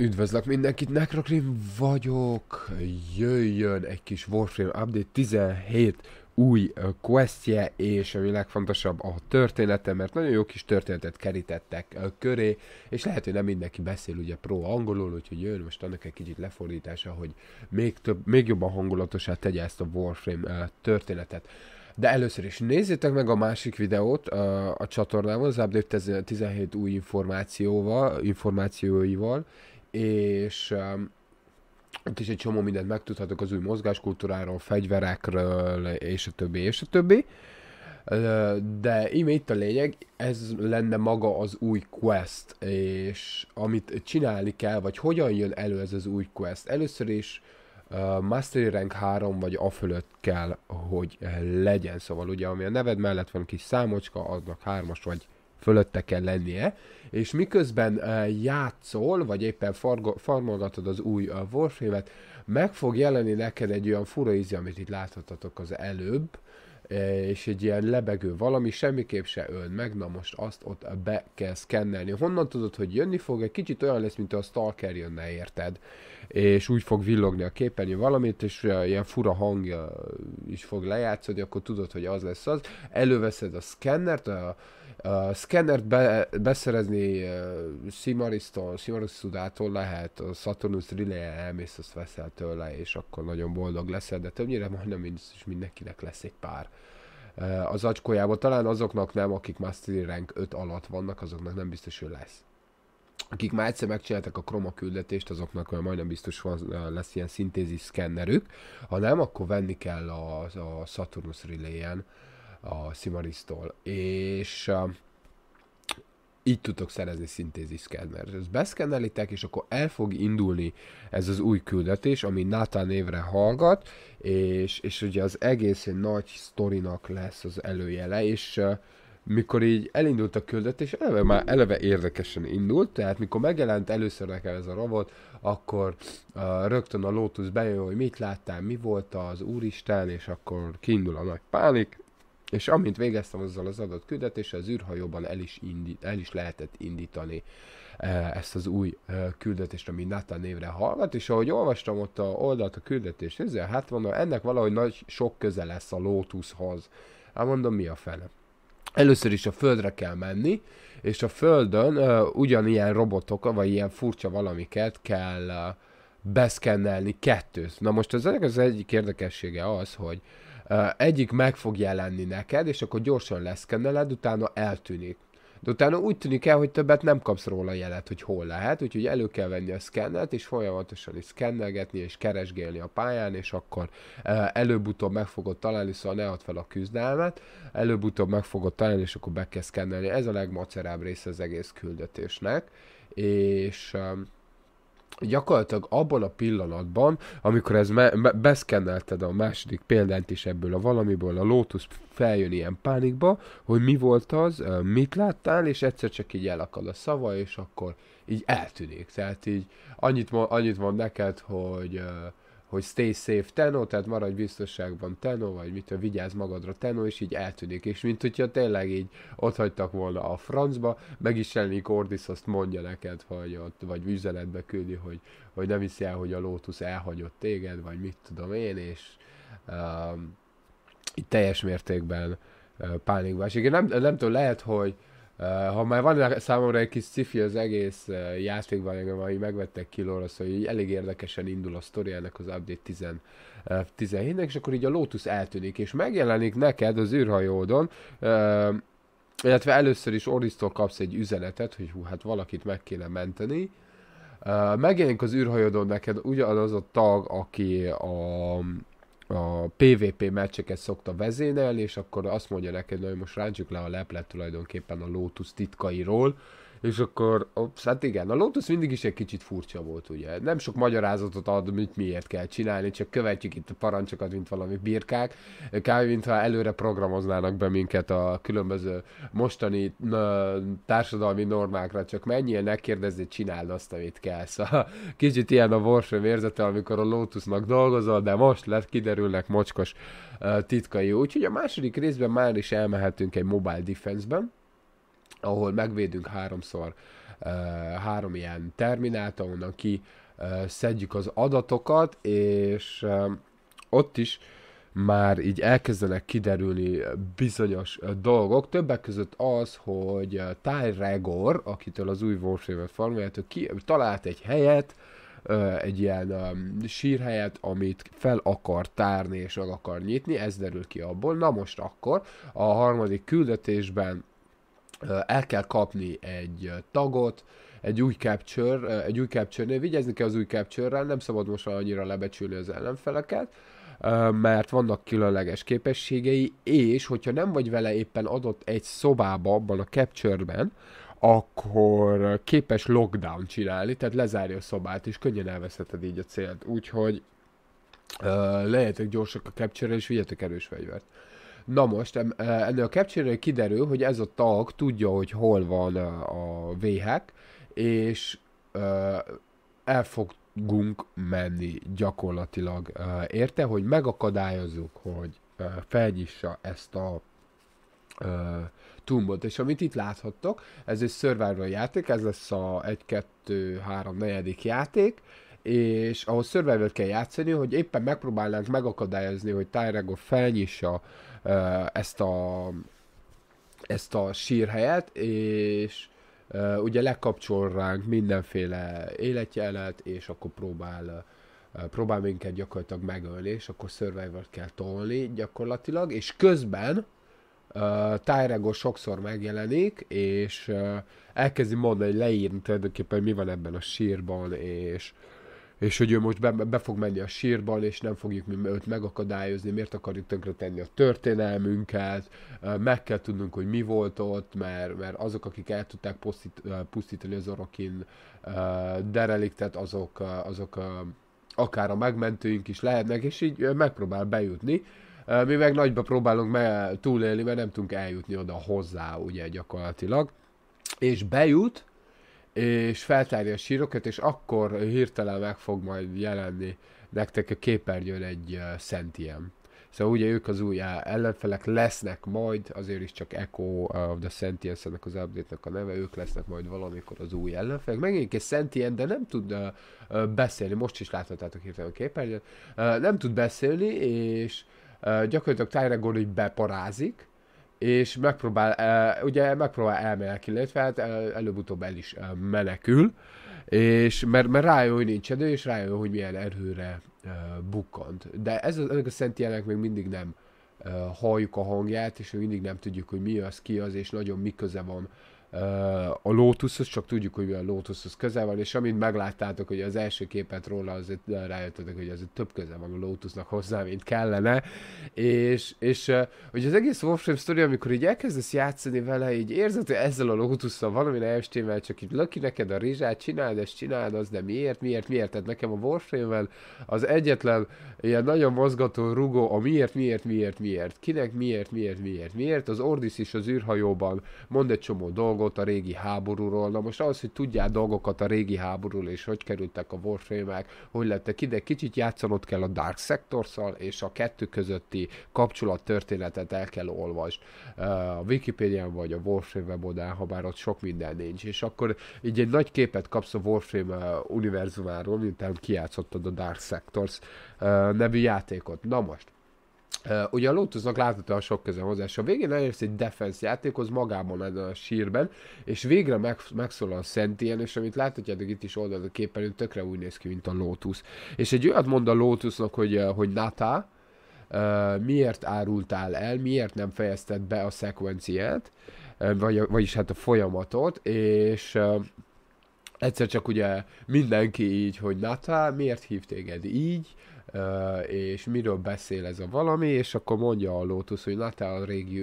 Üdvözlök mindenkit, Necrocrim vagyok, jöjjön egy kis Warframe Update 17 új questje, és ami legfontosabb a története, mert nagyon jó kis történetet kerítettek köré, és lehet, hogy nem mindenki beszél ugye pro angolul, úgyhogy jön most annak egy kicsit lefordítása, hogy még, több, még jobban hangulatosá tegye ezt a Warframe történetet. De először is nézzétek meg a másik videót a, a csatornámon, az Update 17 új információval, információival, és um, ott is egy csomó mindent megtudhatok az új mozgáskultúráról, fegyverekről, és a többi, és a többi. De íme itt a lényeg, ez lenne maga az új quest, és amit csinálni kell, vagy hogyan jön elő ez az új quest. Először is uh, Mastery Rank 3 vagy a fölött kell, hogy legyen, szóval ugye ami a neved mellett van kis számocska, aznak 3-as vagy fölötte kell lennie, és miközben játszol, vagy éppen fargo- farmolgatod az új Warframe-et, meg fog jelenni neked egy olyan fura ízi, amit itt láthatatok az előbb, és egy ilyen lebegő valami, semmiképp se öl meg, na most azt ott be kell szkennelni. Honnan tudod, hogy jönni fog? Egy kicsit olyan lesz, mint a Stalker jönne, érted? És úgy fog villogni a képernyő valamit, és ilyen fura hangja is fog lejátszódni, akkor tudod, hogy az lesz az. Előveszed a szkennert, a, Uh, Scannert be, beszerezni uh, Simariston, Simaristudától lehet, a Saturnus relay elmész, azt veszel tőle, és akkor nagyon boldog leszel, de többnyire majdnem is mindenkinek lesz egy pár uh, az acskójában. Talán azoknak nem, akik Mastery Rank 5 alatt vannak, azoknak nem biztos, hogy lesz. Akik már egyszer megcsináltak a Chroma küldetést, azoknak olyan majdnem biztos van, lesz ilyen szintézis szkennerük. Ha nem, akkor venni kell a, a Saturnus relay-en a Simaristól. és um, így tudtok szerezni szintézis szkennert. Ezt beszkennelitek, és akkor el fog indulni ez az új küldetés, ami Nathan névre hallgat, és, és ugye az egész egy nagy sztorinak lesz az előjele, és uh, mikor így elindult a küldetés, eleve már eleve érdekesen indult, tehát mikor megjelent először nekem ez a robot, akkor uh, rögtön a Lotus bejön, hogy mit láttál, mi volt az Úristen, és akkor kiindul a nagy pánik, és amint végeztem azzal az adott küldetéssel, az űrhajóban el is, indi, el is lehetett indítani e, ezt az új e, küldetést, ami Nata névre hallgat, és ahogy olvastam ott a oldalt a küldetést, ezért hát mondom, ennek valahogy nagy sok köze lesz a Lotushoz. Hát mondom, mi a fene? Először is a földre kell menni, és a földön uh, ugyanilyen robotok, vagy ilyen furcsa valamiket kell uh, beszkennelni kettőt. Na most az, az egyik érdekessége az, hogy uh, egyik meg fog jelenni neked, és akkor gyorsan leszkenneled, utána eltűnik. De utána úgy tűnik el, hogy többet nem kapsz róla jelet, hogy hol lehet, úgyhogy elő kell venni a szkennet, és folyamatosan is szkennelgetni, és keresgélni a pályán, és akkor előbb-utóbb meg fogod találni, szóval ne add fel a küzdelmet, előbb-utóbb meg fogod találni, és akkor be kell szkennelni. Ez a legmacerább része az egész küldetésnek, és gyakorlatilag abban a pillanatban, amikor ez me- me- beszkennelted a második példányt is ebből a valamiből, a Lotus feljön ilyen pánikba, hogy mi volt az, mit láttál, és egyszer csak így elakad a szava, és akkor így eltűnik. Tehát így annyit, mo- annyit mond neked, hogy uh, hogy stay safe Tenno, tehát maradj biztonságban Tenno, vagy mit, vigyázz magadra Tenno, és így eltűnik. És mint hogyha tényleg így ott hagytak volna a francba, meg is jelenik Ordis azt mondja neked, hogy ott, vagy üzenetbe küldi, hogy, hogy nem hiszi el, hogy a Lotus elhagyott téged, vagy mit tudom én, és um, így teljes mértékben uh, pánikba esik. Nem, nem tudom, lehet, hogy ha már van számomra egy kis cifi az egész játékban, engem, ahogy megvettek kilóra, szóval így elég érdekesen indul a ennek az update 10, 17-nek, és akkor így a Lotus eltűnik, és megjelenik neked az űrhajódon, illetve először is Orisztól kapsz egy üzenetet, hogy hú, hát valakit meg kéne menteni, Uh, megjelenik az űrhajódon neked ugyanaz a tag, aki a a PvP meccseket szokta vezénelni, és akkor azt mondja neked, hogy most rántsuk le a leplet tulajdonképpen a Lotus titkairól, és akkor, ops, hát igen, a Lotus mindig is egy kicsit furcsa volt, ugye. Nem sok magyarázatot ad, mit miért kell csinálni, csak követjük itt a parancsokat, mint valami birkák. Kávé, mintha előre programoznának be minket a különböző mostani társadalmi normákra, csak menjél, ne kérdezni, csináld azt, amit kell. Szóval kicsit ilyen a Warframe érzete, amikor a Lotusnak dolgozol, de most lett kiderülnek mocskos titkai. Úgyhogy a második részben már is elmehetünk egy Mobile Defense-ben ahol megvédünk háromszor három ilyen terminált, ahonnan ki szedjük az adatokat, és ott is már így elkezdenek kiderülni bizonyos dolgok, többek között az, hogy Ty Regor, akitől az új warframe et formájától ki, talált egy helyet, egy ilyen sírhelyet, amit fel akar tárni és meg akar nyitni, ez derül ki abból. Na most akkor a harmadik küldetésben el kell kapni egy tagot, egy új capture, egy új capture-nél vigyázni kell az új capture nem szabad most annyira lebecsülni az ellenfeleket, mert vannak különleges képességei, és hogyha nem vagy vele éppen adott egy szobába, abban a capture-ben, akkor képes lockdown csinálni, tehát lezárja a szobát, és könnyen elveszheted így a célt. Úgyhogy uh, legyetek gyorsak a capture és vigyetek erős fegyvert. Na most, e, ennél a capture kiderül, hogy ez a tag tudja, hogy hol van e, a véhek, és e, el fogunk menni gyakorlatilag érte, hogy megakadályozzuk, hogy felnyissa ezt a tumbot. És amit itt láthattok, ez egy survival játék, ez lesz a 1, 2, 3, 4. játék, és ahhoz survival kell játszani, hogy éppen megpróbálnánk megakadályozni, hogy Tyrego felnyissa ezt a ezt a sírhelyet, és uh, ugye lekapcsol ránk mindenféle életjelet, és akkor próbál uh, próbál minket gyakorlatilag megölni, és akkor survivor kell tolni gyakorlatilag, és közben uh, Tyrego sokszor megjelenik, és uh, elkezdi mondani, leírni tulajdonképpen mi van ebben a sírban, és uh, és hogy ő most be, be fog menni a sírban, és nem fogjuk mi őt megakadályozni, miért akarjuk tönkretenni a történelmünket, meg kell tudnunk, hogy mi volt ott, mert, mert azok, akik el tudták pusztít, pusztítani az orokin dereliktet, azok, azok akár a megmentőink is lehetnek, és így megpróbál bejutni. Mi meg nagyba próbálunk me túlélni, mert nem tudunk eljutni oda hozzá, ugye gyakorlatilag. És bejut, és feltárja a síroket és akkor hirtelen meg fog majd jelenni nektek a képernyőn egy uh, ilyen. Szóval ugye ők az új ellenfelek lesznek majd, azért is csak Echo of the sentience ennek az update a neve, ők lesznek majd valamikor az új ellenfelek. Megint egy Sentient, de nem tud uh, beszélni, most is láthatátok hirtelen a képernyőn, uh, nem tud beszélni, és uh, gyakorlatilag Tyregor így beparázik, és megpróbál, e, ugye megpróbál elmenekülni, illetve hát előbb-utóbb el is e, menekül, és mert, mert rájön, hogy nincs edő, és rájön, hogy milyen erőre e, bukkant. De ez az, ennek a szent jelenek még mindig nem halljuk a hangját, és még mindig nem tudjuk, hogy mi az, ki az, és nagyon mi köze van a Lotushoz, csak tudjuk, hogy a Lotushoz közel van, és amint megláttátok, hogy az első képet róla, azért rájöttetek, hogy azért több közel van a Lotusnak hozzá, mint kellene, és, és hogy az egész Warframe sztori, amikor így elkezdesz játszani vele, így érzed, hogy ezzel a Lotusszal valami estémmel, csak így löki neked a rizsát, csináld ezt, csináld azt, de miért, miért, miért, tehát nekem a warframe az egyetlen ilyen nagyon mozgató rugó, a miért, miért, miért, miért, kinek miért, miért, miért, miért, az Ordis is az űrhajóban mond egy csomó dolgot, dolgot a régi háborúról. Na most az, hogy tudjál dolgokat a régi háborúról, és hogy kerültek a warframe hogy lettek ide, kicsit játszanod kell a Dark sector és a kettő közötti kapcsolat történetet el kell olvasd. A Wikipedia vagy a Warframe webodán, ha bár ott sok minden nincs, és akkor így egy nagy képet kapsz a Warframe univerzumáról, miután kiátszottad a Dark Sectors nevű játékot. Na most, Uh, ugye a Lotusnak a sok köze és A végén elérsz egy defense játékhoz magában ebben a sírben, és végre meg, megszólal a Szent Ilyen, és amit láthatjátok itt is oldalon a képen, tökre úgy néz ki, mint a Lotus. És egy olyat mond a Lotusnak, hogy, hogy Nata, uh, miért árultál el, miért nem fejezted be a szekvenciát, uh, vagy, vagyis hát a folyamatot, és uh, egyszer csak ugye mindenki így, hogy Nata, miért hív téged így, és miről beszél ez a valami, és akkor mondja a Lotus, hogy Natal a régi,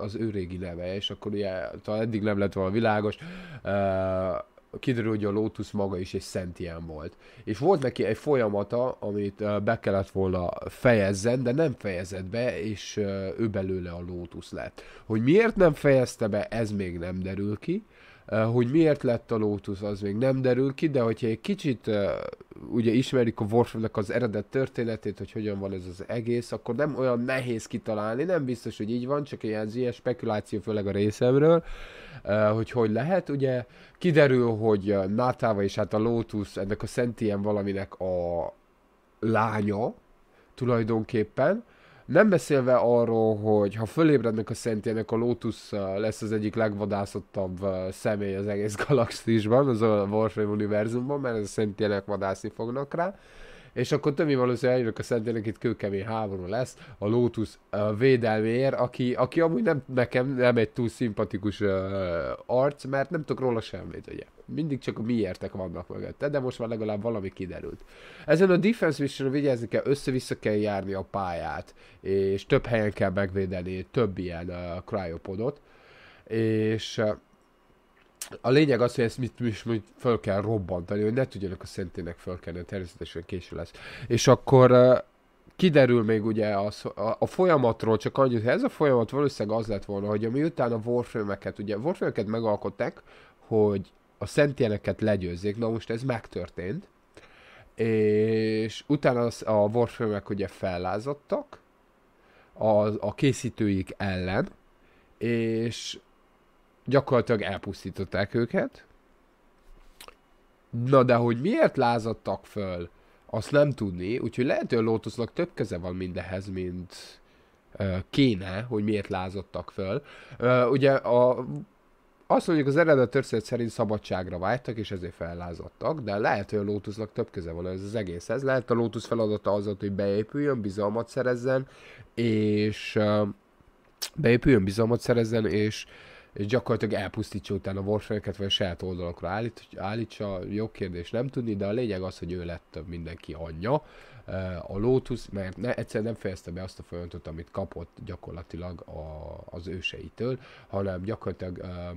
az ő régi neve, és akkor ugye talán eddig nem lett volna világos, kiderül, hogy a Lotus maga is egy szent ilyen volt. És volt neki egy folyamata, amit be kellett volna fejezzen, de nem fejezett be, és ő belőle a Lotus lett. Hogy miért nem fejezte be, ez még nem derül ki, hogy miért lett a Lotus, az még nem derül ki, de hogyha egy kicsit ugye ismerik a warframe az eredet történetét, hogy hogyan van ez az egész, akkor nem olyan nehéz kitalálni, nem biztos, hogy így van, csak ilyen, ilyen spekuláció főleg a részemről, hogy hogy lehet, ugye kiderül, hogy Nátáva és hát a Lotus ennek a Szentien valaminek a lánya tulajdonképpen, nem beszélve arról, hogy ha fölébrednek a szentjének, a Lotus lesz az egyik legvadászottabb személy az egész galaxisban, az a Warframe univerzumban, mert a szentjének vadászni fognak rá. És akkor többi valószínűleg eljönnek a szentjének, itt kőkemény háború lesz, a Lotus védelméért, aki, aki amúgy nem, nekem nem egy túl szimpatikus arc, mert nem tudok róla semmit, ugye. Mindig csak a miértek vannak mögötte, de most már legalább valami kiderült. Ezen a defense mission vigyázni kell, össze-vissza kell járni a pályát, és több helyen kell megvédeni több ilyen uh, cryopodot, és uh, a lényeg az, hogy ezt mit, mit, mit föl kell robbantani, hogy ne tudjanak a szentének fölkelni, természetesen késő lesz. És akkor uh, kiderül még ugye az, a, a folyamatról, csak annyit, hogy ez a folyamat valószínűleg az lett volna, hogy miután a Warframe-eket, ugye Warframe-eket megalkották, hogy a szentjeleket legyőzzék. Na most ez megtörtént. És utána az, a Warframe-ek ugye fellázadtak a, a készítőik ellen, és gyakorlatilag elpusztították őket. Na de hogy miért lázadtak föl, azt nem tudni, úgyhogy lehet, hogy a Lotusnak több köze van mindehez, mint uh, kéne, hogy miért lázadtak föl. Uh, ugye a azt mondjuk az eredet történet szerint szabadságra vágytak, és ezért fellázadtak, de lehet, hogy a Lotusnak több köze van ez az egészhez. Lehet a Lotus feladata az, hogy beépüljön, bizalmat szerezzen, és beépüljön, bizalmat szerezzen, és és gyakorlatilag elpusztítsa utána a warfare vagy a saját oldalakra állít, állítsa, jó kérdés nem tudni, de a lényeg az, hogy ő lett mindenki anyja, a Lotus, mert ne, egyszerűen nem fejezte be azt a folyamatot, amit kapott gyakorlatilag a, az őseitől, hanem gyakorlatilag uh,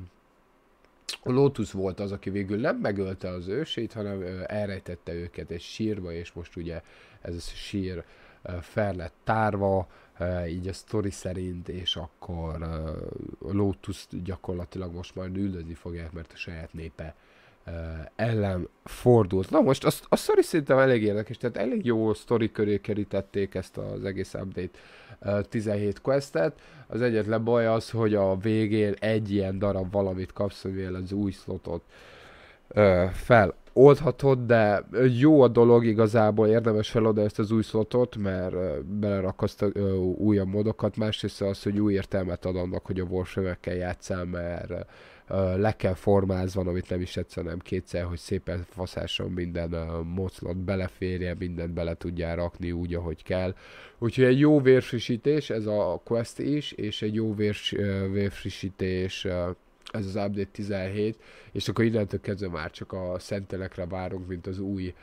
Lotus volt az, aki végül nem megölte az ősét, hanem elrejtette őket egy sírba, és most ugye ez a sír fel lett tárva, így a sztori szerint, és akkor Lotus gyakorlatilag most majd üldözni fogják, mert a saját népe ellen fordult. Na most a, a sztori szerintem elég érdekes, tehát elég jó sztori köré kerítették ezt az egész update 17 questet. Az egyetlen baj az, hogy a végén egy ilyen darab valamit kapsz, amivel az új slotot feloldhatod, de jó a dolog igazából, érdemes feladni ezt az új slotot, mert belerakaszt újabb modokat, másrészt az, hogy új értelmet ad annak, hogy a warframe játszál, mert le kell formázva, amit nem is egyszer, nem kétszer, hogy szépen faszáson minden moclot beleférje, mindent bele tudjál rakni úgy, ahogy kell. Úgyhogy egy jó vérfrissítés, ez a quest is, és egy jó vérs, vérfrissítés ez az Update 17, és akkor innentől kezdve már csak a szentelekre várunk, mint az új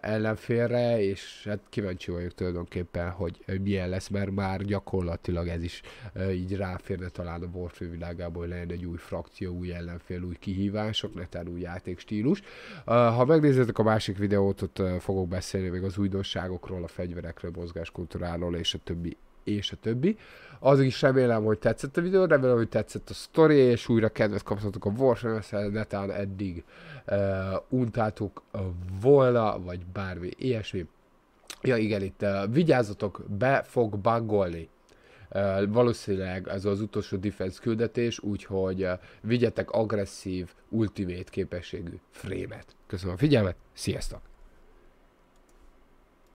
ellenfélre, és hát kíváncsi vagyok tulajdonképpen, hogy milyen lesz, mert már gyakorlatilag ez is így ráférne talán a Warframe világából, hogy lenne egy új frakció, új ellenfél, új kihívások, netán új játékstílus. Ha megnézzétek a másik videót, ott fogok beszélni még az újdonságokról, a fegyverekről, mozgáskultúráról és a többi és a többi. Az is remélem, hogy tetszett a videó, remélem, hogy tetszett a sztori, és újra kedvet kaptatok a Warframe-hez, netán eddig uh, untátok volna, vagy bármi ilyesmi. Ja igen, itt uh, vigyázzatok, be fog bangolni. Uh, valószínűleg ez az utolsó defense küldetés, úgyhogy uh, vigyetek agresszív, ultimate képességű frémet. Köszönöm a figyelmet, sziasztok!